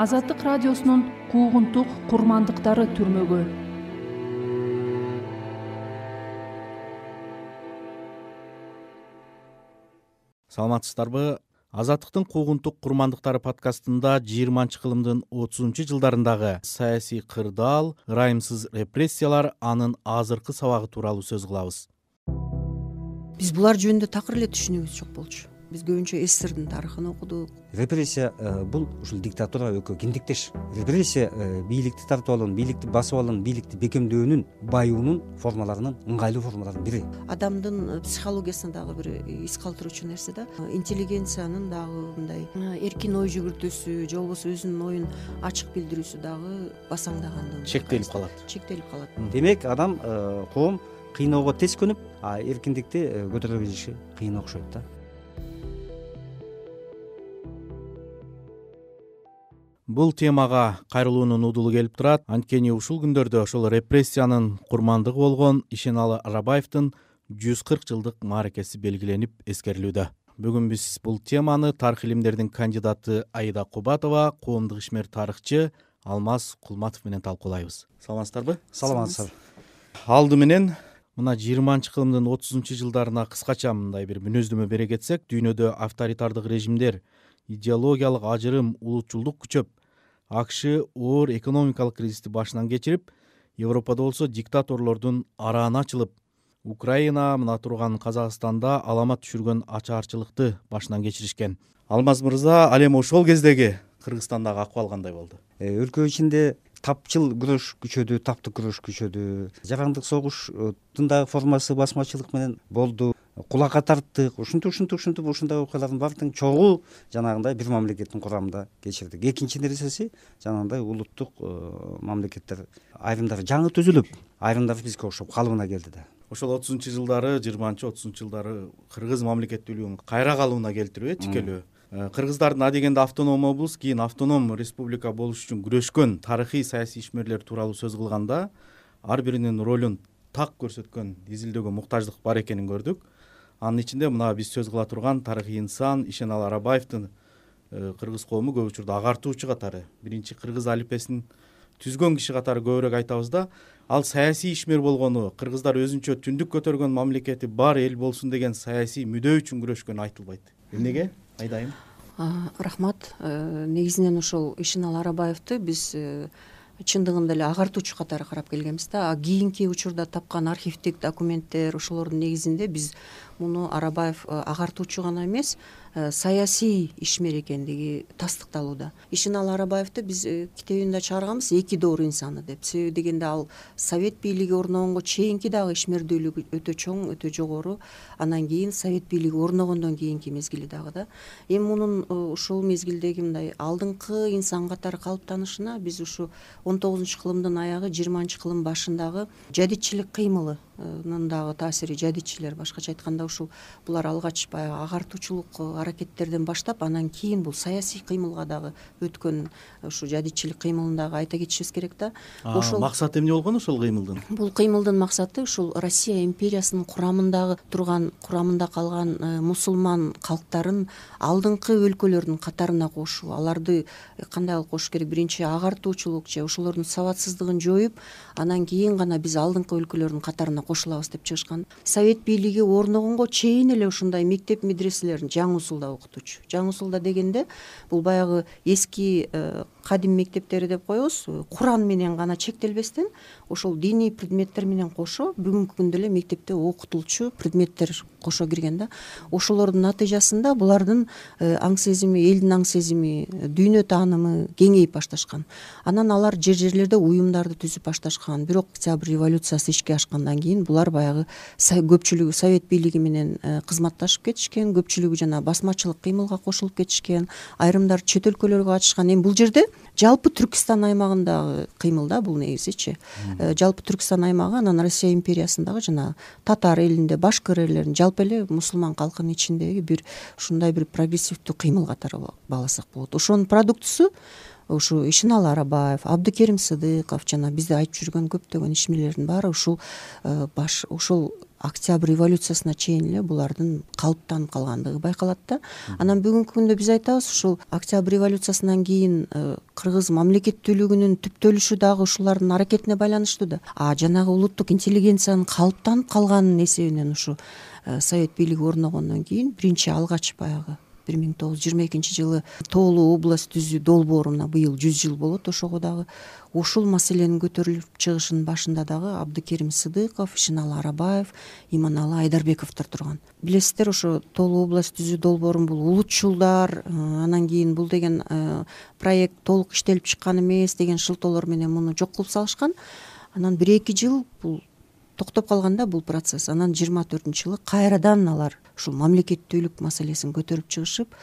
азаттық радиосунун куугунтук курмандыктары түрмөгү. саламатсыздарбы азаттыктын куугунтук курмандыктары подкастында жыйырманчы кылымдын отузунчу жылдарындагы саясий кырдаал ырайымсыз репрессиялар анын азыркы сабагы тууралуу сөз кылабыз биз булар жөнүндө такыр эле түшүнүгүбүз жок болчу биз көбүнчө сссрдин тарыхын окудук репрессия э, бул ушул диктатура экөө киндиктеш репрессия э, бийликти тартып алуунун бийликти басып алуунун бийликти бекемдөөнүн баюунун формаларынын ыңгайлуу формаларынын бири адамдын э, психологиясына дагы бир из калтыруучу нерсе да интеллигенциянын дагы мындай эркин ой жүгүртүүсү же болбосо өзүнүн оюн ачык билдирүүсү дагы басаңдагандын чектелип калат чектелип калат демек адам коом кыйноого тез көнүп а эркиндикти көтөрө билиши кыйын окшойт да бул темага кайрылуунун уудулу келип турат анткени ушул күндөрдө ошол репрессиянын курмандыгы болгон ишеналы арабаевдин жүз кырк жылдык мааракеси белгиленип эскерилүүдө бүгүн биз бул теманы тарых илимдеринин кандидаты аида кубатова коомдук ишмер тарыхчы алмаз кулматов менен талкуулайбыз саламатсыздарбы саламатсыздар алды менен мына жыйырманчы кылымдын отузунчу жылдарына кыскача мындай бир мүнөздөмө бере кетсек дүйнөдө авторитардык режимдер идеологиялык ажырым улутчулдук күчөп акш оор экономикалык кризисти башынан кечирип европада болсо диктаторлордун араана ачылып украина мына турган казакстанда аламат түшүргөн ачаарчылыкты башынан кечиришкен алмаз мырза ал эми ошол кездеги кыргызстандагы акыбал кандай болду э, өлкө ичинде тапчыл күрөш күчөдү таптык күрөш күчөдү жарандык согуштун э, дагы формасы басмачылык менен болду кулакка тарттык ушинтип ушинтип ушинтип ушундай окуялардын баардыгын чогуу жанагындай бир мамлекеттин курамында кечирдик экинчи нерсеси жанагындай улуттук э, мамлекеттер айрымдары жаңы түзүлүп айрымдары бизге окшоп калыбына келди да ошол отузунчу жылдары жыйырманчы отузунчу жылдары кыргыз мамлекеттүүлүгүн кайра калыбына келтирүү э тикелөө э, кыргыздардын адегенде автоном облус кийин автоном республика болуш үчүн күрөшкөн тарыхый саясий ишмерлер тууралуу сөз кылганда ар биринин ролун так көрсөткөн изилдөөгө муктаждык бар экенин көрдүк анын ичинде мына биз сөз кыла турган тарыхый инсан ишеналы арабаевдин э, кыргыз коому көп учурда агартуучу катары биринчи кыргыз алипесин түзгөн киши катары көбүрөөк айтабыз да ал саясий ишмер болгону кыргыздар өзүнчө түндүк көтөргөн мамлекети бар эл болсун деген саясий мүдөө үчүн күрөшкөнү айтылбайт эмнеге айдайым айым рахмат э, негизинен ушул ишеналы арабаевди биз э, чындыгында эле агартуучу катары карап келгенбиз да а кийинки учурда тапкан архивдик документтер ошолордун негизинде биз муну арабаев э, агартуучу гана эмес Э, саясий ишмер экендиги тастыкталууда ишеналы арабаевди биз э, китебин да чыгарганбыз эки доор инсаны деп себеби дегенде ал совет бийлиги орногонго чейинки дагы ишмердүүлүгү өтө чоң өтө жогору анан кийин совет бийлиги орногондон кийинки мезгили дагы да эми мунун э, ушул мезгилдеги мындай алдыңкы инсан катары калыптанышына биз ушу он тогузунчу кылымдын аягы жыйырманчы кылым башындагы жадитчилик кыймылынын дагы таасири жадитчилер башкача айтканда ушул булар алгач баягы агартуучулук аракеттерден баштап анан кийин бул саясий кыймылга дагы өткөн э, ушу жадитчилик кыймылын дагы айта кетишибиз керек да ошол максаты эмне болгон ошол кыймылдын бул кыймылдын максаты ушул россия империясынын курамындагы турган курамында калган э, мусулман калктарын алдыңкы өлкөлөрдүн катарына кошуу аларды э, кандай кылып кошуш керек биринчи агартуучулук же ошолордун сабатсыздыгын жоюп анан кийин гана биз алдыңкы өлкөлөрдүн катарына кошулабыз деп чыгышкан совет бийлиги орногонго чейин эле ушундай мектеп медреселерин жаңы окутучу жаңы усулда дегенде бул баягы эски э, кадим мектептери деп коебуз куран менен гана чектелбестен ошол диний предметтер менен кошо бүгүнкү күндө эле мектепте окутулчу предметтер кошо кирген да ошолордун натыйжасында булардын э, аң сезими элдин аң сезими дүйнө таанымы кеңейип башташкан анан алар жер жерлерде уюмдарды түзүп башташкан бирок октябрь революциясы ишке ашкандан кийин булар баягы көпчүлүгү совет бийлиги менен э, кызматташып кетишкен көпчүлүгү жана кыймылга кошулуп кетишкен айрымдар чет өлкөлөргө катышкан эми бул жерде жалпы түркистан аймагындагы кыймыл да бул негизичи э, жалпы түркстан аймагы анан россия империясындагы жанагы татар элинде башкыр эллерин жалпы эле мусулман калкынын ичиндеги бир ушундай бир прогрессивдүү кыймыл катары бааласак болот ошонун продуктусу ушу ишеналы арабаев абдыкерим сыдыков жана бизди айтып жүргөн көптөгөн ишмерлердин баары ушул э, баш ошол октябрь революциясына чейин эле булардын калыптанып калгандыгы байкалат да анан бүгүнкү күндө биз айтабыз ушул октябрь революциясынан кийин э, кыргыз мамлекеттүүлүгүнүн түптөлүшү дагы ушулардын аракетине байланыштуу да а жанагы улуттук интеллигенциянын калыптанып калганынын эсебинен ушу э, совет бийлиги орногондон кийин биринчи алгач баягы бир миң тогуз жүз жыйырма экинчи жылы тоолуу область түзүү долбооруна быйыл жүз жыл болот ошого дагы ушул маселенин көтөрүлүп чыгышынын башында дагы абдыкерим сыдыков ишеналы арабаев иманалы айдарбековдор турган билесиздер ошо тоолуу область түзүү долбоорун бул улутчулдар э, анан кийин бул деген э, проект толук иштелип чыккан эмес деген шылтоолор менен муну жок кылып салышкан анан бир эки жыл бул токтоп калган да бул процесс анан жыйырма төртүнчү жылы кайрадан алар ушул мамлекеттүүлүк маселесин көтөрүп чыгышып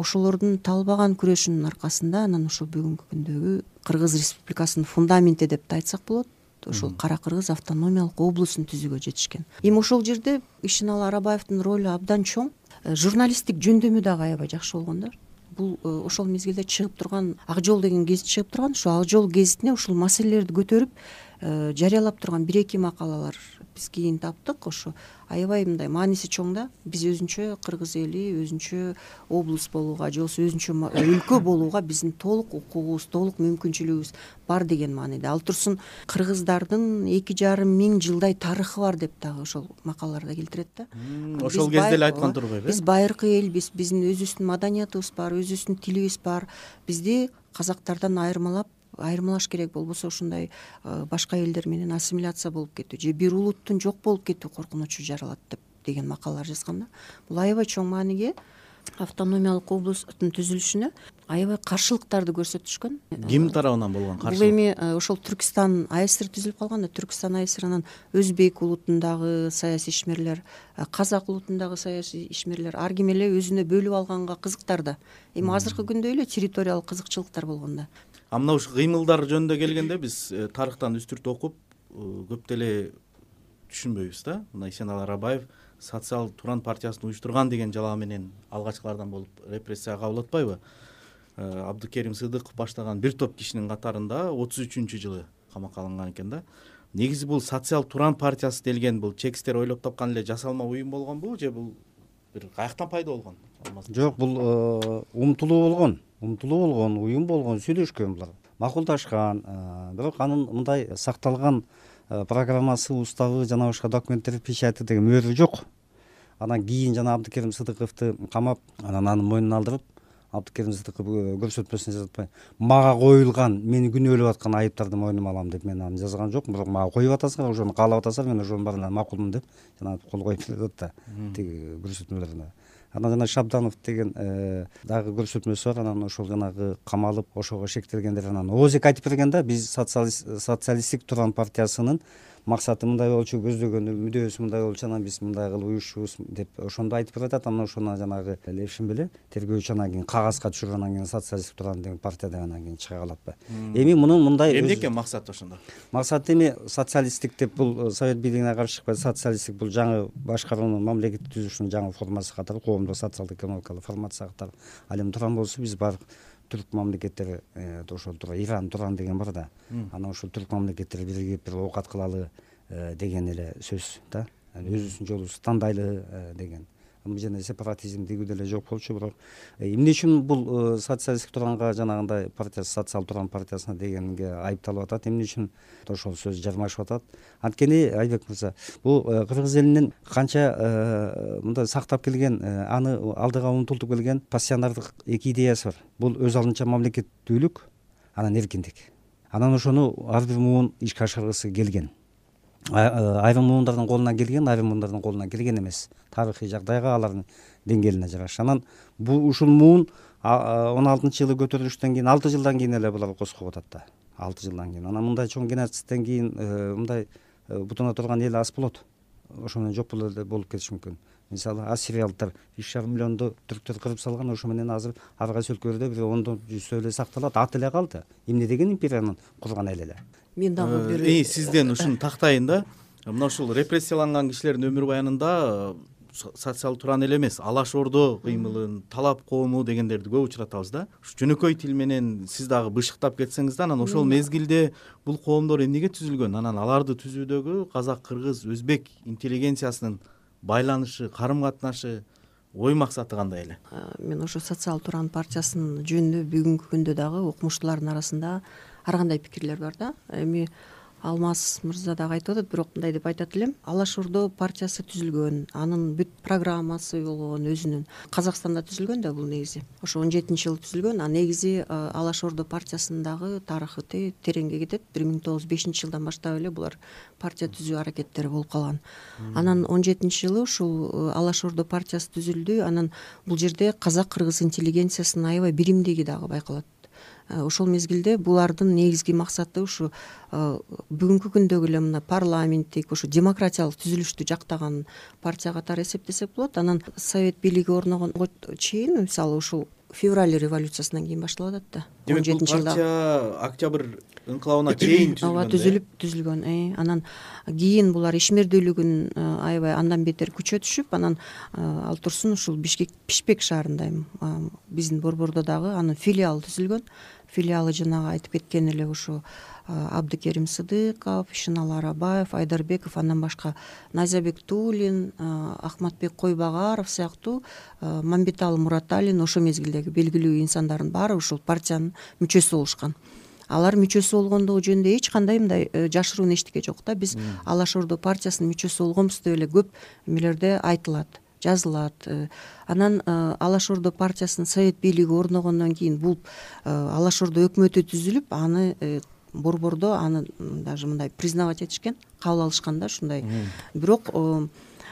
ошолордун талбаган күрөшүнүн аркасында анан ушул бүгүнкү күндөгү кыргыз республикасынын фундаменти деп да айтсак болот ошол кара кыргыз автономиялык облусун түзүүгө жетишкен эми ошол жерде ишеналы арабаевдин ролу абдан чоң э, журналисттик жөндөмү дагы аябай жакшы болгон да бул э, ошол мезгилде чыгып турган акжол деген гезит чыгып турган ошол ак жол гезитине ушул маселелерди көтөрүп Э, жарыялап турган бир эки макалалар биз кийин таптык ошо аябай мындай мааниси чоң да биз өзүнчө кыргыз эли өзүнчө облус болууга же болбосо өзүнчө э, өлкө болууга биздин толук укугубуз толук мүмкүнчүлүгүбүз бар деген мааниде ал турсун кыргыздардын эки жарым миң жылдай тарыхы бар деп дагы ошол макаларда келтирет да ошол кезде эле айткан турбайбы э биз байыркы элбиз биздин өзүбүздүн маданиятыбыз бар өзүбүздүн тилибиз бар бизди казактардан айырмалап айырмалаш керек болбосо ушундай э, башка элдер менен ассимиляция болуп кетүү же бир улуттун жок болуп кетүү коркунучу жаралат деп деген макалалар жазган да бул аябай чоң мааниге автономиялык облусттун түзүлүшүнө аябай каршылыктарды көрсөтүшкөн ким тарабынан болгон каршылык бул эми э, ошол түркстан аср түзүлүп калган да түркистан аср анан өзбек улутундагы саясий ишмерлер э, казак улутундагы саясий ишмерлер ар ким эле өзүнө бөлүп алганга кызыктар да эми азыркы күндө эле территориялык кызыкчылыктар болгон да а мына ушу кыймылдар жөнүндө келгенде биз тарыхтан үстүрт окуп көп деле түшүнбөйбүз да мына эсеналы арабаев социал туран партиясын уюштурган деген жалаа менен алгачкылардан болуп репрессияга атпайбы э, абдыкерим сыдыков баштаган бир топ кишинин катарында отуз үчүнчү жылы камакка алынган экен да негизи бул социал туран партиясы делген бул чекистер ойлоп тапкан эле жасалма уюм болгонбу же бул бир каяктан пайда болгон жок бул умтулуу э, болгон умтулуу болгон уюм болгон сүйлөшкөн булар макулдашкан э, бирок анын мындай сакталган э, программасы уставы жана башка документтер печати деген мөөрү жок анан кийин жана абдыкерим сыдыковду камап анан анын мойнуна алдырып абдыкерим сыдыков э, көрсөтмөсүн жасатпай мага коюлган мени күнөөлөп аткан айыптарды мойнума алам деп мен аны жазган жокмун бирок мага коюп атасыңар ошону каалап атасыңар мен ошонун баарына макулмун деп жанагы кол коюп берип атат да тиги көрсөтмөлөрүнө анан жана шабданов деген э, дагы көрсөтмөсү бар анан ошол жанагы камалып ошого шектелгендер анан озик айтып берген да биз социалисттик туран партиясынын максаты мындай болчу көздөгөн мүдөөсү мындай болчу анан биз мындай кылып уюшчубуз деп ошондо айтып баратат анан ошону жанагы левшин беле тергөөчү анан кийин кагазга түшүрүп анан кийин социалисттик туран деген партиядан анан кийин чыга калат да эми мунун мындай эмне экен максаты ошондо максаты эми социалисттик деп бул совет бийлигине каршы чыкпай социалисттик бул жаңы башкаруунун мамлекетти түзүшүнүн жаңы формасы катары коомдук социалдык экономикалык формация катары ал эми туран болсо биз баары түрк мамлекеттери ошол туура иран туран деген бар да анан ошол түрк мамлекеттери биригип бир оокат кылалы деген эле сөз да өзүбүздүн жолубуз тандайлы деген жана сепаратизм дегүү деле жок болчу бирок эмне үчүн бул социалисттик туранга жанагындай партия социал туран партиясына дегенге айыпталып атат эмне үчүн ошол сөз жармашып атат анткени айбек мырза бул кыргыз элинин канча мындай сактап келген аны алдыга умтултуп келген пассионардык эки идеясы бар бул өз алдынча мамлекеттүүлүк анан эркиндик анан ошону ар бир муун ишке ашыргысы келген Э, айрым муундардын колунан келген айрым муундардын колуна келген эмес тарыхый жагдайга алардын деңгээлине жараша анан бул ушул муун он алтынчы жылы көтөрүлүштөн кийин алты жылдан кийин эле булар козгоуп атат да алты жылдан кийин анан мындай чоң геноцидтен кийин э, мындай э, бутуна турган эл аз болот ошон менен жок болуп болуп кетиши мүмкүн мисалы асриялдар үч жарым миллионду түрктөр кырып салган ошо менен азыр ар кайсы өлкөлөрдө бир ондон жүз эле сакталат аты эле калды эмне деген империяны курган эл эле мен дагы э, бир сизден ушуну тактайын да мына ушул репрессияланган кишилердин өмүр баянында э, социал туран эле эмес алаш ордо кыймылын талап коому дегендерди көп учуратабыз да ушу жөнөкөй тил менен сиз дагы бышыктап кетсеңиз да анан ошол мезгилде бул коомдор эмнеге түзүлгөн анан аларды түзүүдөгү казак кыргыз өзбек интеллигенциясынын байланышы қарым қатынашы ой мақсаты қандай эле ә, мен ошо социал туран партиясын жөнүндө бүгүнкү күндө дагы окумуштуулардын арасында ар кандай пикирлер бар да эми алмаз мырза дагы айтып атат бирок мындай деп айтат элем алаш ордо партиясы түзүлгөн анын бүт программасы болгон өзүнүн казакстанда түзүлгөн да бул негизи ошо он жетинчи жылы түзүлгөн а негизи алаш ордо партиясынын дагы тарыхы те тереңге кетет бир миң тогуз жүз бешинчи жылдан баштап эле булар партия түзүү аракеттери болуп калган анан он жетинчи жылы ушул э, алаш ордо партиясы түзүлдү анан бул жерде казак кыргыз интеллигенциясынын аябай биримдиги дагы байкалат ошол э, мезгилде булардын негизги максаты ушу э, бүгүнкү күндөгү эле мына парламенттик ушу демократиялык түзүлүштү жактаган партия катары эсептесек болот анан совет бийлиги орногонго чейин мисалы ушул февраль революциясынан кийин башталып атат да демекбул партия октябрь ыңкылабына чейин түзүлгөн ооба түзүлүп түзүлгөн э. анан кийин булар ишмердүүлүгүн аябай андан бетер күчөтүшүп анан ал турсун ушул бишкек пишкек шаарында биздин борбордо дагы анын филиалы түзүлгөн филиалы жанагы айтып кеткен эле ушу э, абдыкерим сыдыков ишеналы арабаев айдарбеков андан башка туулин э, акматбек койбагаров сыяктуу э, мамбеталы мураталин ошол мезгилдеги белгилүү инсандардын баары ушул партиянын мүчөсү болушкан алар мүчөсү болгондугу жөнүндө эч кандай мындай жашыруун эчтеке жок да биз алаш ордо партиясынын мүчөсү болгонбуз деп эле көп эмелерде айтылат жазылат э, анан э, алаш ордо партиясынын совет бийлиги орногондон кийин бул э, алаш ордо өкмөтү түзүлүп аны борбордо аны даже мындай признавать этишкен кабыл алышкан да ушундай бирок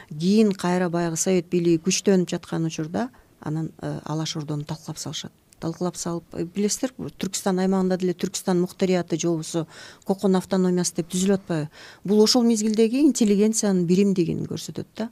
кийин кайра баягы совет бийлиги күчтөнүп жаткан учурда анан алаш ордону талкалап салышат талкылап салып билесиздер түркістан аймагында деле түркістан муктарияты же болбосо кокон автономиясы деп түзүлүп атпайбы бул ошол мезгилдеги интеллигенциянын биримдигин көрсөтөт да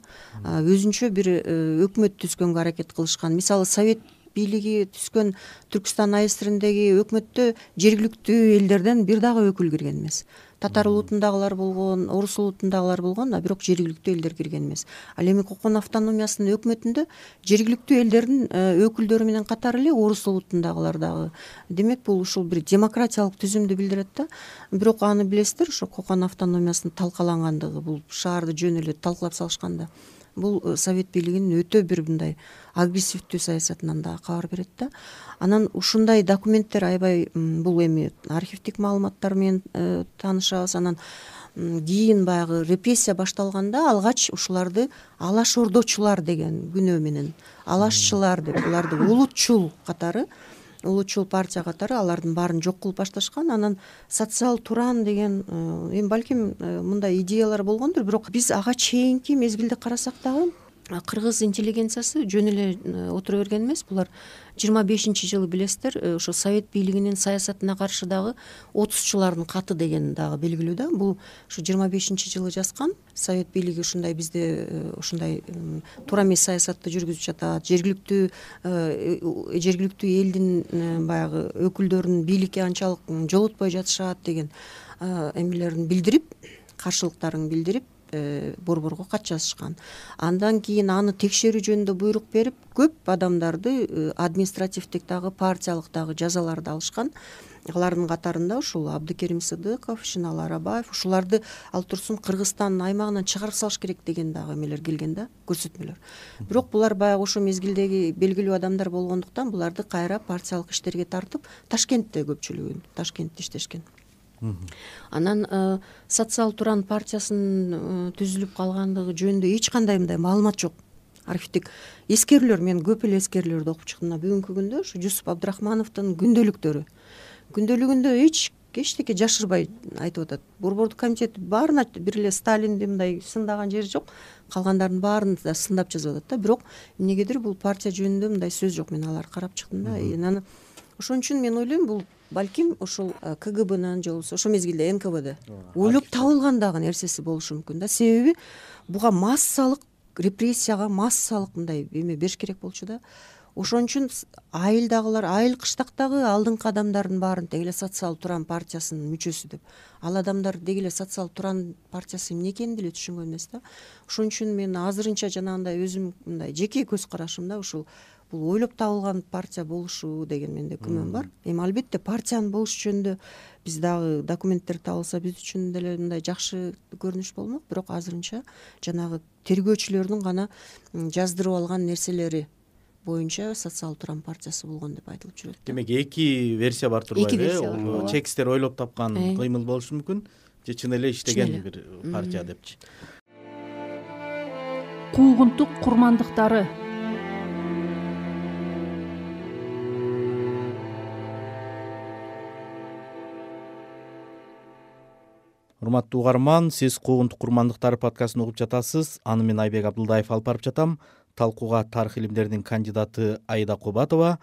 өзүнчө бир э, өкмөт түзгөнгө аракет кылышкан мисалы совет бийлиги түзгөн түркістан асриндеги өкмөттө жергиликтүү элдерден бир дагы өкүл кирген эмес татар улутундагылар болгон орус улутундагылар болгон а бирок жергиликтүү элдер кирген эмес ал эми кокон автономиясынын өкмөтүндө жергиликтүү элдердин э, өкүлдөрү менен катар эле орус улутундагылар дагы демек бул ушул бир демократиялык түзүмдү билдирет да бирок аны билесиздер ошо кокон автономиясынын талкалангандыгы бул шаарды жөн эле талкалап салышканда бул э, совет бийлигинин өтө бир мындай агрессивдүү саясатынан дагы кабар берет да анан ушундай документтер аябай бул эми архивдик маалыматтар менен э, таанышабыз анан кийин баягы репрессия башталганда алгач ушуларды алаш ордочулар деген күнөө менен алашчылар деп буларды улутчул катары улутчул партия катары алардын баарын жок кылып башташкан анан социал туран деген э, эми балким э, мындай идеялар болгондур бирок биз ага чейинки мезгилди карасак дагы кыргыз интеллигенциясы жөн эле отура берген эмес булар жыйырма бешинчи жылы билесиздер ошо совет бийлигинин саясатына каршы дагы отузчулардын каты деген дагы белгилүү да бул ушу жыйырма бешинчи жылы жазган совет бийлиги ушундай бизде ушундай туура эмес саясатты жүргүзүп жатат жергиликтүү жергиликтүү элдин баягы өкүлдөрүн бийликке анчалык жолотпой жатышат деген эмелерин билдирип каршылыктарын билдирип Э, борборго кат жазышкан андан кийин аны текшерүү жөнүндө буйрук берип көп адамдарды э, административдик дагы партиялык дагы жазаларды алышкан алардын катарында ушул абдыкерим сыдыков шеналы арабаев ушуларды ал турсун кыргызстандын аймагынан чыгарып салыш керек деген дагы эмелер келген да көрсөтмөлөр бирок булар баягы ошол мезгилдеги белгилүү адамдар болгондуктан буларды кайра партиялык иштерге тартып ташкентте көпчүлүгүн ташкентте иштешкен анан э, социал туран партиясынын э, түзүлүп калгандыгы жөнүндө эч кандай мындай маалымат жок архивдик эскерүүлөр мен көп эле эскерүүлөрдү окуп чыктым мына бүгүнкү күндө ушу жусуп абдрахмановдун күндөлүктөрү күндөлүгүндө эч эчтеке жашырбай айтып атат борбордук комитет баарына бир эле сталинди мындай сындаган жери жок калгандардын баарын да сындап жазып атат да бирок эмнегедир бул партия жөнүндө мындай сөз жок мен аларды карап чыктым да анан ошон үчүн мен ойлойм бул балким ушул кгбнын же болбосо ошол мезгилде нквд ойлоп табылган дагы нерсеси болушу мүмкүн да себеби буга массалык репрессияга массалык мындай эме бериш керек болчу да ошон үчүн айылдагылар айыл кыштактагы алдыңкы адамдардын баарын деги эле социал туран партиясынын мүчөсү деп ал адамдар деги эле социал туран партиясы эмне экенин деле түшүнгөн эмес да ошон үчүн мен азырынча жанагындай өзүм мындай жеке көз да ушул бул ойлоп табылган партия болушу деген менде күмөн бар эми албетте партиянын болушу жөнүндө биз дагы документтер табылса биз үчүн деле мындай жакшы көрүнүш болмок бирок азырынча жанагы тергөөчүлөрдүн гана жаздырып алган нерселери боюнча социал туран партиясы болгон деп айтылып жүрөт демек эки версия бар турбайбы эки э, версия чекистер ойлоп тапкан э. кыймыл болушу мүмкүн же чын эле иштеген бир партия депчи куугунтук курмандыктары урматтуу угарман сиз куугунтук курмандыктары подкастын угуп жатасыз аны мен айбек абдылдаев алып барып жатам талкууга тарых илимдеринин кандидаты аида кубатова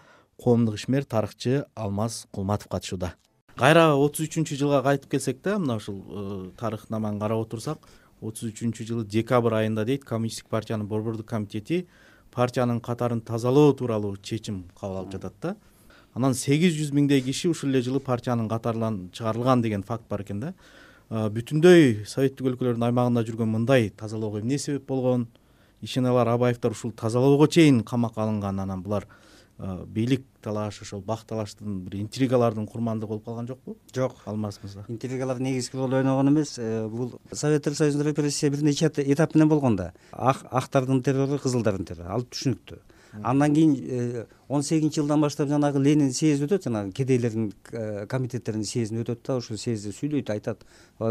коомдук ишмер тарыхчы алмаз кулматов катышууда кайра отуз үчүнчү жылга кайтып келсек да мына ушул э, тарыхнаманы карап отурсак отуз үчүнчү жылы декабрь айында дейт коммунисттик партиянын борбордук комитети партиянын катарын тазалоо тууралуу чечим кабыл алып жатат да анан сегиз жүз миңдей киши ушул эле жылы партиянын катарынан чыгарылган деген факт бар экен да бүтүндөй советтик өлкөлөрдүн аймагында жүргөн мындай тазалоого эмне себеп болгон ишеналар алар ушул тазалоого чейин камакка алынган анан булар бийлик талаш ошол бак талаштын бир интригалардын курмандыгы болуп калган жокпу жок алмаз мырза интригалар негизги роль ойногон эмес э, бул советтер союзунда репрессия бир нече этап менен болгон да актардын террору кызылдардын террору ал түшүнүктүү андан кийин э, он сегизинчи жылдан баштап жанагы ленин съезди өтөт жанагы кедейлердин э, комитеттеринин съездин өтөт да ошол съезде сүйлөйт айтат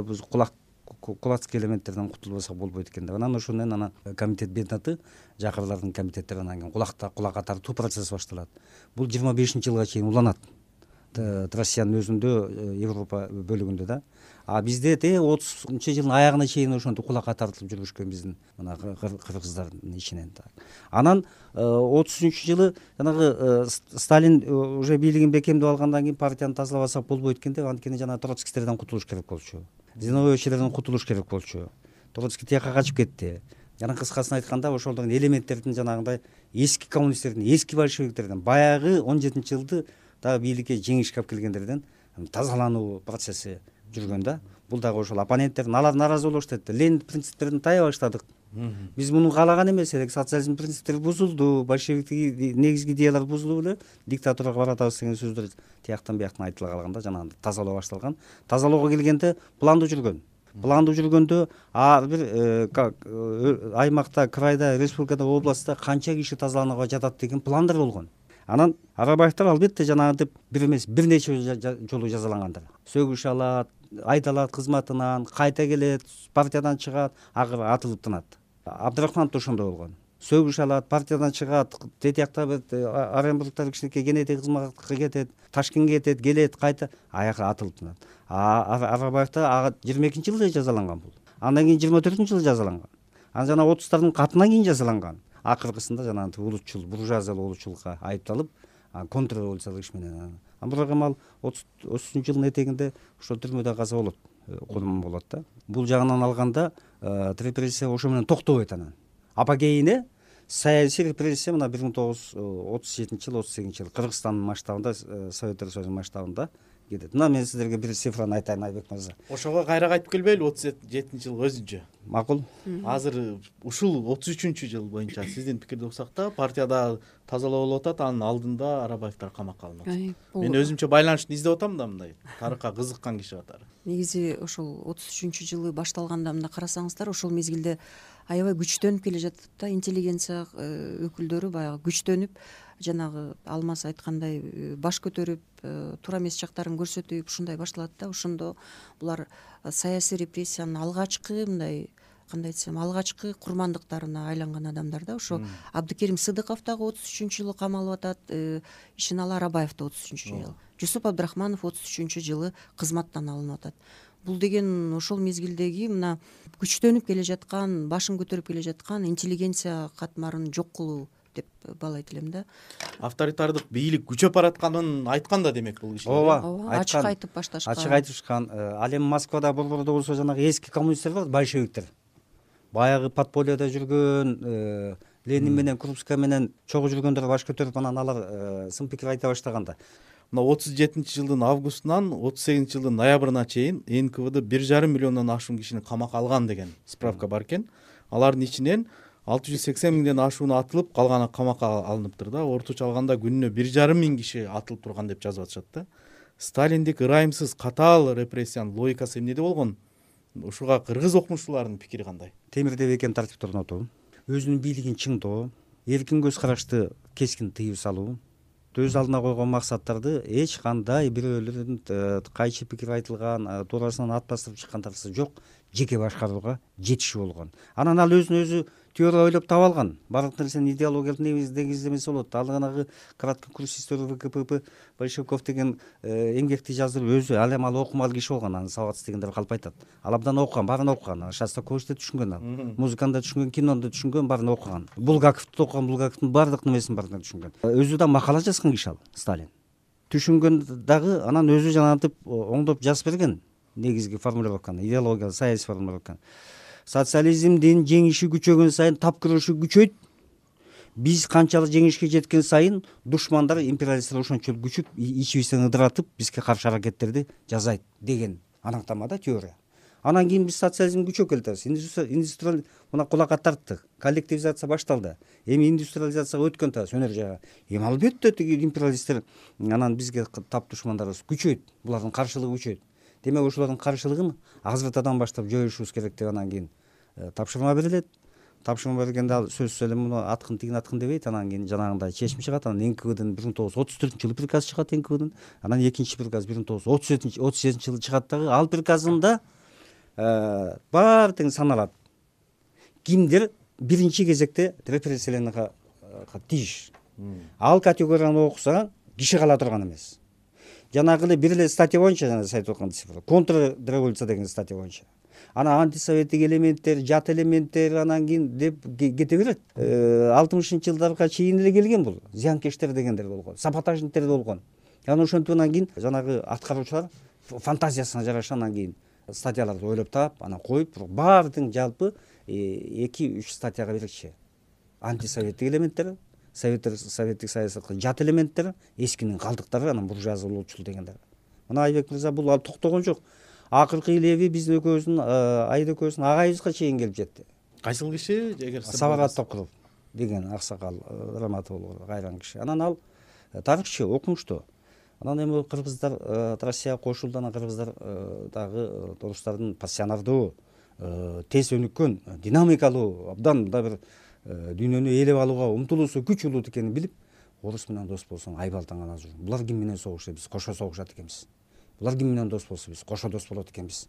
биз кулак кулацкий элементтерден кутулбасак болбойт экен деп анан ошондон анан э, комитет бедноты жакырлардын комитеттери анан кийин кулакта кулак тартуу процесси башталат бул жыйырма бешинчи жылга чейин уланат россиянын өзүндө европа бөлүгүндө да а бизде тээ отузунчу жылдын аягына чейин ошентип кулакка тартылып жүргүшкөн биздин мына кыргыздардын ичинен анан э, отузунчу жылы жанагы э, сталин э, уже бийлигин бекемдеп алгандан кийин партияны тазалабасак болбойт экен деп анткени жанагы троцкийтерден кутулуш керек болчу зиновевичерден кутулуш керек болчу троцский тияка качып кетти жана кыскасын айтканда ошолоун элементтердин жанагындай эски коммунисттердин эски большевиктерден баягы он жетинчи жылды дагы бийликке жеңишке алып келгендерден тазалануу процесси жүргөн да бул дагы ошол оппоненттердин алар нааразы боло баштайты да лениндин принциптерин тая баштадык биз муну каалаган эмес элек социализмд принциптери бузулду большевикти негизги идеялар бузулуп эле диктатурага баратабыз деген сөздөр тияктан бияктан айтыла калган да жанагындай тазалоо башталган тазалоого келгенде пландуу жүргөн пландуу жүргөндө ар бир э, э, аймакта крайда республикада областьта канча киши тазаланууга жатат деген пландар болгон анан арабаевтер албетте жанагынтип бир эмес бир нече жолу жазалангандар сөгүш алат айдалат кызматынан кайта келет партиядан чыгат акыры атылып тынат абдрахманов да ошондой болгон сөгүш алат партиядан чыгат тетиякта жакта оренбургтар кичинекей кенедей кызматка кетет ташкентке кетет келет кайта аягы атылып тынат арабаев да ага жыйырма экинчи жылы жазаланган бул андан кийин жыйырма төртүнчү жылы жазаланган анан жана отуздардын катынан кийин жазаланган акыркысында жанагынтип улутчул буржуазиялык улутчулукка айыпталып контрреволюциялык иш менен ал отузунчу жылдын этегинде ошол түрмөдө каза болот колдон э, болот да бул жагынан алганда э, репрессия ошо менен токтобойт анан апогейине саясий репрессия мына бир миң тогуз жүз э, отуз жетинчи жыл отуз сегизинчи жылы кыргызстандын масштабында советтер союзунун масштабында мына мен сиздерге бир цифраны айтайын айбек мырза ошого кайра кайтып келбейлиби отуз жетинчи жыл өзүнчө макул азыр ушул отуз үчүнчү жыл боюнча сиздин пикирди уксак да партия дагы тазалоо болуп атат анын алдында арабаевдер камакка алынат мен өзүмчө байланыш издеп атам да мындай тарыхка кызыккан киши катары негизи ошул отуз үчүнчү жылы башталганда мында карасаңыздар ошол мезгилде аябай күчтөнүп келе жатат да интеллигенция э, өкүлдөрү баягы күчтөнүп жанагы алмаз айткандай э, баш көтөрүп э, туура эмес жактарын көрсөтүп ушундай башталат да ошондо булар саясий репрессиянын алгачкы мындай кандай десем алгачкы курмандыктарына айланган адамдар да ошо абдыкерим сыдыков дагы отуз үчүнчү жылы камалып атат ишеналы арабаев даы отуз үчүнчү жыл жусуп абдрахманов отуз үчүнчү жылы кызматтан алынып атат бул деген ошол мезгилдеги мына күчтөнүп келе жаткан башын көтөрүп келе жаткан интеллигенция катмарын жок кылуу деп баалайт элем да авторитардык бийлик күчөп баратканын айткан да демек бул кишилер ооба ооба ачык айтып башташкан ачык айтышкан э, ал эми москвада борбордо болсо жанагы эски коммунисттер бар большевиктер баягы подпольеда жүргөн э, ленин менен крупская менен чогуу жүргөндөр баш көтөрүп анан алар э, сын пикир айта баштаганда мына отуз жетинчи жылдын августунан отуз сегизинчи жылдын ноябрына чейин нквд бир жарым миллиондон ашуун кишини камакка алган деген справка бар экен алардын ичинен алты жүз сексен миңден ашууну атылып калганы камакка алыныптыр да орточо алганда күнүнө бир жарым миң киши атылып турган деп жазып атышат да сталиндик ырайымсыз катаал репрессиянын логикасы эмнеде болгон ушуга кыргыз окумуштууларынын пикири кандай темирдей бекем тартипти орнотуу өзүнүн бийлигин чыңдоо эркин көз карашты кескин тыюу салуу өз алдына койгон максаттарды эч кандай бирөөлөрдүн э, кайчы пикири айтылган э, туурасынан ат бастырып чыккан арсы жок жеке башкарууга жетишүү болгон анан ал өзүн өзү теория ойлоп таап алган баардык нерсени идеологиялык негиздемеси болот ал жанагы краткий курс истории вкпп большаков деген эмгекти жаздырып өзү ал эми ал окумал киши болгон аны сабатсыз дегендер калп айтат ал абдан окуган баарын окуган шостаковичти түшүнгөн ал музыканы да түшүнгөн кинону да түшүнгөн баарын окуган булгаковду да окуган булгаковдун баардык немесин баарын түшүнгөн өзү да макала жазган киши ал сталин түшүнгөн дагы анан өзү жанагынтип оңдоп жазып берген негизги формулировканы идеология саясий формулировканы социализмдин жеңиши күчөгөн сайын тап күрөшү күчөйт биз канчалык жеңишке жеткен сайын душмандар империалисттер ошончолук күчөүп ичибизден ыдыратып бизге каршы аракеттерди жасайт деген аныктама да теория анан кийин биз социализм күчөп келеатабызин мына кулакка тарттык коллективизация башталды эми индустриализацияга өткөн атабыз өнөр жайга эми албетте тиги империалисттер анан бизге тап душмандарыбыз күчөйт булардын каршылыгы күчөйт демек ошолордун каршылыгын азыртадан баштап жоюшубуз керек деп анан кийин Э, тапшырма беріледі тапшырма бергенде ал сөзсүз эле муну аткын тигин атқын дебейт анан кийин жанагындай чечим чыгат анан нквден бир миң тогуз жүз отуз төртүнчү жылы приказ чыгат нквден анан экинчи приказ бир миң тогуз жүз отуз жетинчи отуз жетинчи жылы чыгат дагы ал приказында э, баары тең саналат кимдер биринчи кезекте репрессияга э, тийиш ал категорияны окусаң киши кала турган эмес жанагы эле бир эле статья боюнча жана сиз айтып аткан контрреволюция деген статья боюнча анан антисоветтик элементтер жат элементтер анан кийин деп кете берет алтымышынчы жылдарга чейин эле келген бул зыянкечтер дегендер болгон саботажниктер болгон анан ошентип анан кийин жанагы аткаруучулар фантазиясына жараша анан кийин статьяларды ойлоп таап анан коюп баардыгын жалпы эки үч статьяга бирикчи антисоветтик элементтер советтер советтик саясатка жат элементтер эскинин калдыктары анан буржуазия дегендер мына айбек мырза бул ал токтогон жок акыркы илеби биздин экөөбүздүн э, аида экөөбүздүн агайыбызга чейин келип жетти кайсыл киши эгер сабагат токуров деген аксакал э, раматулы кайран киши анан ал э, тарыхчы окумуштуу анан эми кыргыздар россияга кошулду анан кыргыздар дагы орустардын пассионардуу тез өнүккөн динамикалуу абдан мындай бир дүйнөнү ээлеп алууга умтулуусу күч улут экенин билип орус менен дос болсоң айбалтаң ана жур булар ким менен согушса биз кошо согушат экенбиз бұлар кімменен дос болса біз қоша дос болады екенбіз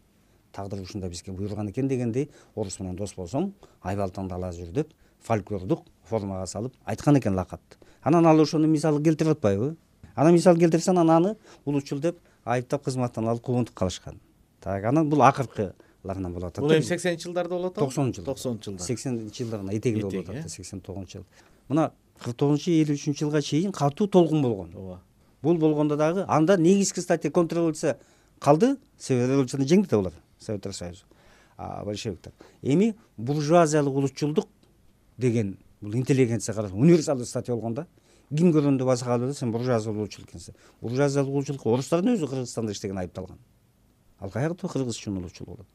тағдыр ұшында бізге бұйырған екен дегендей менен дос болсоң айбалтаңды ала жүр деп фольклордық формаға салып айтқан екен лакапты анан ал ошону мисалы келтирип атпайбы анан мисал анан ананы улучул деп айыптап кызматтан алып куугунтуп калышкан так анан бул акыркыларынан болуп атат бул эми сексенинчи жылдарда болуп атабы токсонунчу жылдар токсонунчу жылдар сексенинчи жылдардын этегинде болуп атат сексен тогузунчу жыл мына кырк тогузунчу элүү үчүнчү жылга чейин катуу толкун болгон ооба бул болгондо дагы анда негизги статья контрреволюция калды революцияны жеңди да булар советтер союзу большевиктер эми буржуазиялык улутчулдук деген бул интеллигенция карап универсалдуу статья болгон да ким көргөндө баса калып эле сен буржуазиялык улутчул экенсиң буржуазиялык улутчулук орустардын өзү кыргызстанда иштеген айыпталган ал каякта үчүн улутчул болот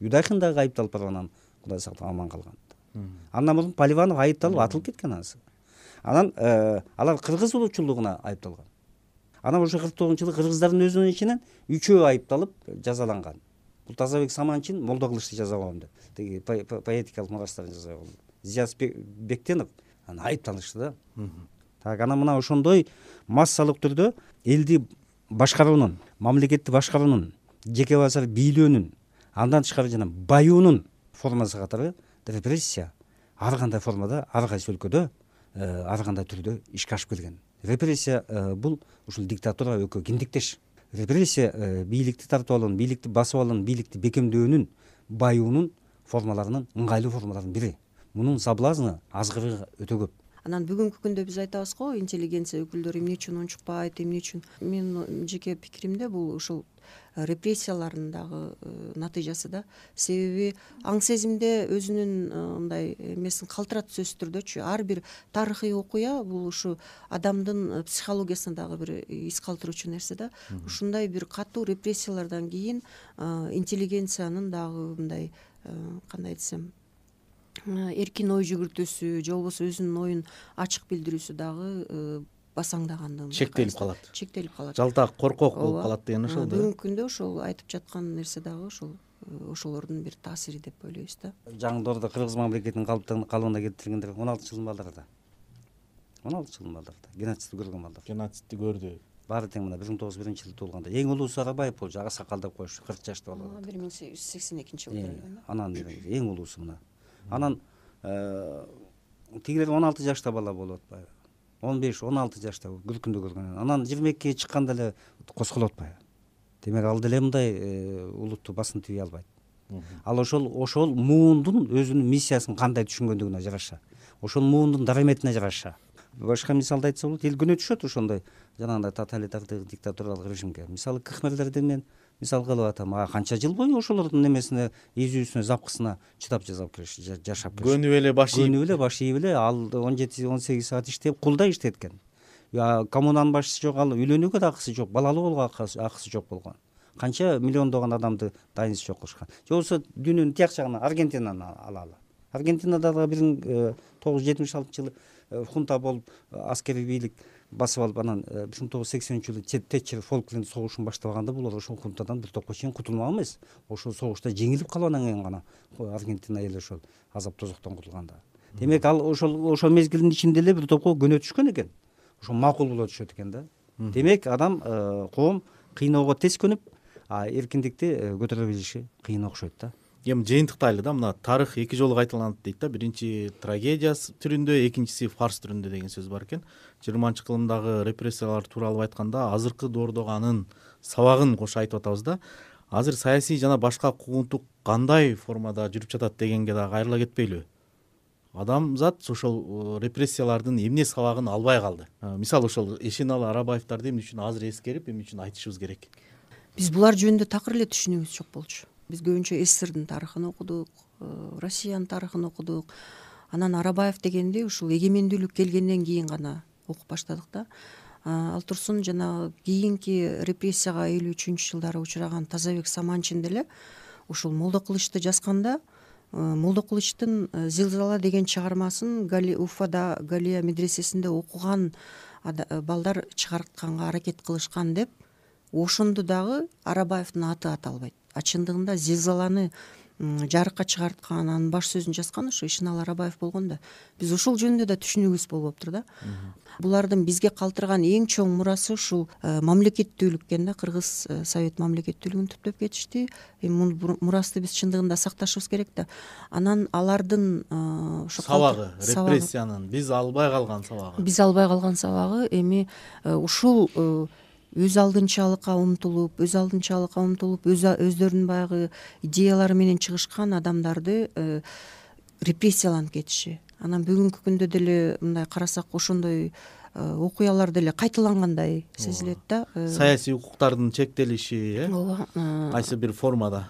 да дагы айыпталып барып анан кудай сактап аман калган андан мурун поливанов айыпталып атылып кеткен анысы анан э, алар кыргыз улутчулдугуна айыпталган анан ошо кырк тогузунчу жылы кыргыздардын өзүнүн ичинен үчөө айыпталып э, жазаланган бул тазабек саманчин молдо кылычты жазалаган деп тиги поэтикалык мугаштарын жазалаган зияз бектенов анан айыпталышты да так анан мына ошондой массалык түрдө элди башкаруунун мамлекетти башкаруунун жеке баса бийлөөнүн андан тышкары жана баюунун формасы катары репрессия ар кандай формада ар кайсы өлкөдө э, ар кандай түрдө ишке ашып келген репрессия э, бұл ушул диктатура экөө киндиктеш репрессия э, бийликти тартып алуунун бийликти басып алуунун бийликти бекемдөөнүн баюунун формаларынын ыңгайлуу формаларынын бири мунун соблазны азгырыгы өтө көп анан бүгүнкү күндө биз айтабыз го интеллигенция өкүлдөрү эмне үчүн унчукпайт эмне үчүн менин жеке пикиримде бул ушул э, репрессиялардын дагы э, натыйжасы да себеби аң сезимде өзүнүн э, мындай эмесин калтырат сөзсүз түрдөчү ар бир тарыхый окуя бул ушу адамдын психологиясына дагы бир из калтыруучу нерсе да ушундай бир катуу репрессиялардан кийин интеллигенциянын дагы мындай кандай десем эркин ой жүгүртүүсү же болбосо өзүнүн оюн ачык билдирүүсү дагы э, басаңдагандыг чектелип калат чектелип калат жалтак коркок болуп калат деген ошол да бүгүнкү күндө ошол айтып жаткан нерсе дагы ошол э, ошолордун бир таасири деп ойлойбуз да жаңы кыргыз мамлекетин калыбына келтиргендер он алтычы жылдын балдары да он алты жылдын балдары да геноцидти көргөн балдар геноцидти көрдү баары тең мына бир миң тогуз жүз биринчи жылы туулганда эң улуусу арабаев болчу ага сакал деп коюшчу кырк жаштагы болгон бир миң сегиз жүз сексен экинчи жылы э, төүлгөн анан эң улуусу мына анан э, тигилер он алты жашта бала болуп атпайбы он беш он алты жашта күлкүндү көргөн анан жыйырма экиге чыкканда эле козголуп атпайбы демек ал деле мындай э, улутту басын тийбей албайт ал ошол ошол муундун өзүнүн миссиясын кандай түшүнгөндүгүнө жараша ошол муундун дараметине жараша башка мисалды айтса болот эл күнөө түшөт ошондой жанагындай тоталитардык диктатуралык режимге мисалы кхмрлерди мен мисалга алып атам а канча жыл бою ошолордун немесине изүүсүнө запкысына чыдап жасап жашап келиш көнүп эле баш ийип көнүп эле баш ийип эле ал он жети он сегиз саат иштеп кулдай иштеткен экен коммунанын башчысы жок ал үйлөнүүгө да акысы жок балалуу болууга акысы жок болгон канча миллиондогон адамды дайынсыз жок кылышкан же болбосо дүйнөнүн тияк жагына аргентинаны алалы аргентинада дагы бир миң тогуз жүз жетимиш алтынчы жылы хунта болуп э, аскерий бийлик басып алып анан э, бир миң тогуз жүз сексенинчи жылы тетчер фолкленд согушун баштабаганда булар ошол хунтадан бир топко чейин кутулуп эмес ошол согушта жеңилип калгандан кийин гана аргентина эли ошол азап тозоктон кутулганда демек ал ошол ошол мезгилдин ичинде эле бир топко көнө түшкөн экен ошо макул боло түшөт экен да демек адам э, коом кыйноого тез көнүп а эркиндикти э, көтөрө билиши кыйын окшойт да эми жыйынтыктайлы да мына тарых эки жолу кайталанат дейт да биринчиси трагедиясы түрүндө экинчиси фарс түрүндө деген сөз бар экен жыйырманчы кылымдагы репрессиялар тууралуу айтканда азыркы доордогу анын сабагын кошо айтып атабыз да азыр саясий жана башка куугунтук кандай формада жүрүп жатат дегенге дагы кайрыла кетпейлиби адамзат ошол э, репрессиялардын эмне сабагын албай калды э, мисалы ошол эшеналы арабаевтерды эмне үчүн азыр эскерип эмне үчүн айтышыбыз керек биз булар жөнүндө такыр эле түшүнүгүбүз жок болчу биз көбүнчө сссрдин тарыхын окудук э, россиянын тарыхын окудук анан арабаев дегенди ушул эгемендүүлүк келгенден кийин гана окуп баштадык да ал турсун жанагы кийинки репрессияга элүү үчүнчү жылдары учураган тазабек саманчин деле ушул молдо кылычты жазганда э, молдо кылычтын э, зилзала деген чыгармасын уфада галия медресесинде окуган балдар чыгартканга аракет кылышкан деп ошондо дагы арабаевдин аты аталбайт а чындыгында зилзаланы жарыкка чыгарткан анын баш сөзүн жазган ушу ишеналы арабаев болгон да биз ошол жөнүндө да түшүнүгүбүз болбоптур да булардын бизге калтырган эң чоң мурасы ушул э, мамлекеттүүлүк экен да кыргыз э, совет мамлекеттүүлүгүн түптөп кетишти эми мурасты биз чындыгында сакташыбыз керек да анан алардын э, ошо сабагы репрессиянын биз албай калган сабагы биз албай калган сабагы эми ушул өз алдынчалыкка умтулуп өз алдынчалыкка умтулуп өз өздерінің баягы идеялары менен чыгышкан адамдарды э, репрессияланып кетиши анан бүгүнкү күндө деле мындай карасак ошондой э, окуялар деле кайталангандай сезилет да э. саясий укуктардын чектелиши э ооба кайсы бир формада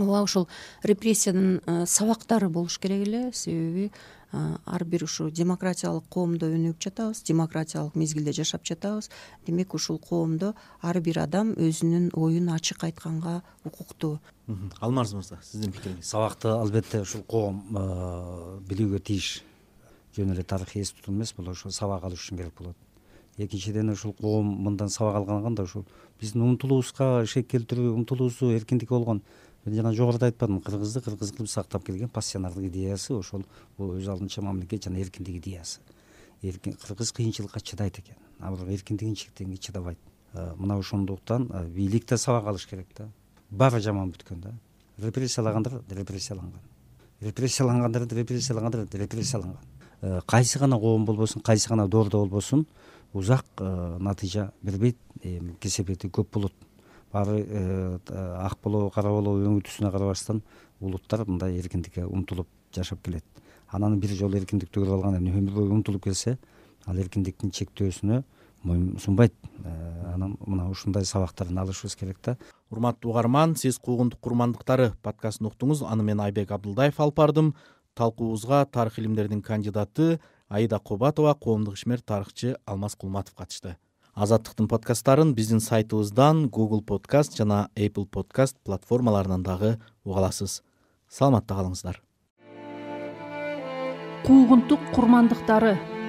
ооба ушул репрессиянын э, сабактары болуш керек эле себеби э, ар бир ушу демократиялык коомдо өнүгүп жатабыз демократиялык мезгилде жашап жатабыз демек ушул коомдо ар бир адам өзүнүн оюн ачык айтканга укуктуу алмаз мырза сиздин пикириңиз сабакты албетте ушул коом э, билүүгө тийиш жөн эле тарыхый эс эмес бул ошо сабак алыш үчүн керек болот экинчиден ушул коом мындан сабак алган да ушул биздин умтулуубузга шек келтирүү умтулуубузду эркиндикке болгон мен жаңа жоғарыда айтпадым қырғызды қырғыз қылып сақтап келген пассионардык идеясы ошол ол өз алдынча мамлекет жана эркиндик идеясы эркин кыргыз кыйынчылыкка чыдайт экен а бирок эркиндигин чектегенге чыдабайт э, мына ошондуктан э, бийлик да сабак алыш керек да баары жаман бүткөн да репрессиялагандар репрессияланган репрессиялангандар репрессияланганда репрессияланган э, кайсы гана коом болбосун кайсы гана доордо болбосун узак натыйжа бербейт кесепети көп болот баары э, ак болобу кара болобу түсүнө карабастан улуттар мындай эркиндикке умтулуп жашап келет анан бир жолу эркиндикти көрүп алган эми өмүр бою умтулуп келсе ал эркиндиктин чектөөсүнө моюнсунбайт э, анан мына ушундай сабактарын алышыбыз керек да урматтуу угарман сиз куугунтук курмандыктары подкастын уктуңуз аны мен айбек абдылдаев алып бардым талкуубузга тарых илимдеринин кандидаты аида кобатова коомдук ишмер тарыхчы алмаз кулматов катышты азаттыктын подкасттарын биздин сайтыбыздан google подкаст жана apple подкаст платформаларынан дагы уга аласыз саламатта калыңыздар куугунтук курмандыктары